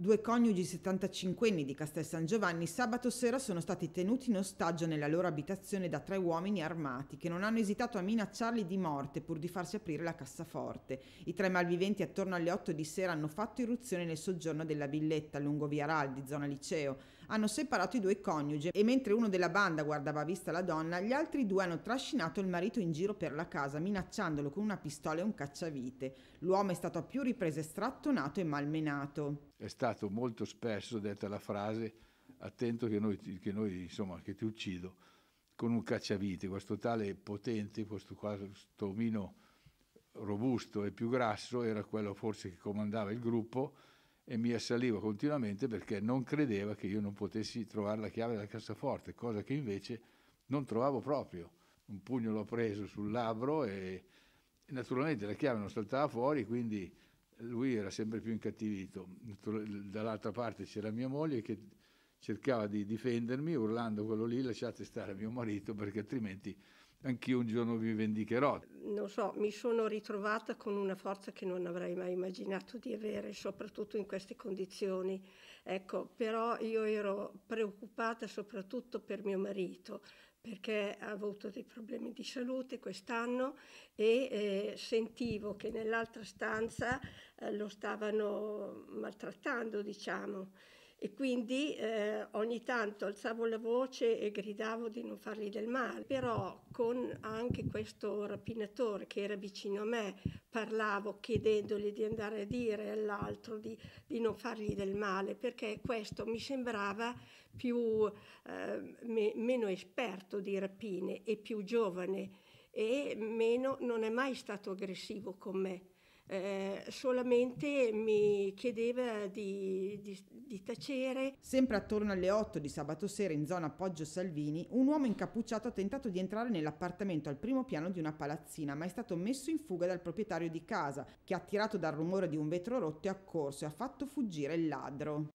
Due coniugi 75enni di Castel San Giovanni sabato sera sono stati tenuti in ostaggio nella loro abitazione da tre uomini armati che non hanno esitato a minacciarli di morte pur di farsi aprire la cassaforte. I tre malviventi attorno alle 8 di sera hanno fatto irruzione nel soggiorno della villetta lungo via Raldi, zona liceo. Hanno separato i due coniugi e mentre uno della banda guardava a vista la donna, gli altri due hanno trascinato il marito in giro per la casa minacciandolo con una pistola e un cacciavite. L'uomo è stato a più riprese strattonato e malmenato. È stato stato molto spesso detta la frase attento che, noi, che, noi, insomma, che ti uccido con un cacciavite, questo tale potente, questo, questo omino robusto e più grasso era quello forse che comandava il gruppo e mi assaliva continuamente perché non credeva che io non potessi trovare la chiave della cassaforte, cosa che invece non trovavo proprio. Un pugno l'ho preso sul labbro e, e naturalmente la chiave non saltava fuori, quindi lui era sempre più incattivito. Dall'altra parte c'era mia moglie che cercava di difendermi urlando quello lì, lasciate stare mio marito perché altrimenti anch'io un giorno vi vendicherò. Non so, mi sono ritrovata con una forza che non avrei mai immaginato di avere, soprattutto in queste condizioni. Ecco, però io ero preoccupata soprattutto per mio marito, perché ha avuto dei problemi di salute quest'anno e eh, sentivo che nell'altra stanza eh, lo stavano maltrattando, diciamo e quindi eh, ogni tanto alzavo la voce e gridavo di non fargli del male, però con anche questo rapinatore che era vicino a me parlavo chiedendogli di andare a dire all'altro di, di non fargli del male, perché questo mi sembrava più, eh, me, meno esperto di rapine e più giovane e meno non è mai stato aggressivo con me. Eh, solamente mi chiedeva di, di, di tacere. Sempre attorno alle 8 di sabato sera in zona Poggio Salvini, un uomo incappucciato ha tentato di entrare nell'appartamento al primo piano di una palazzina, ma è stato messo in fuga dal proprietario di casa, che attirato dal rumore di un vetro rotto è accorso e ha fatto fuggire il ladro.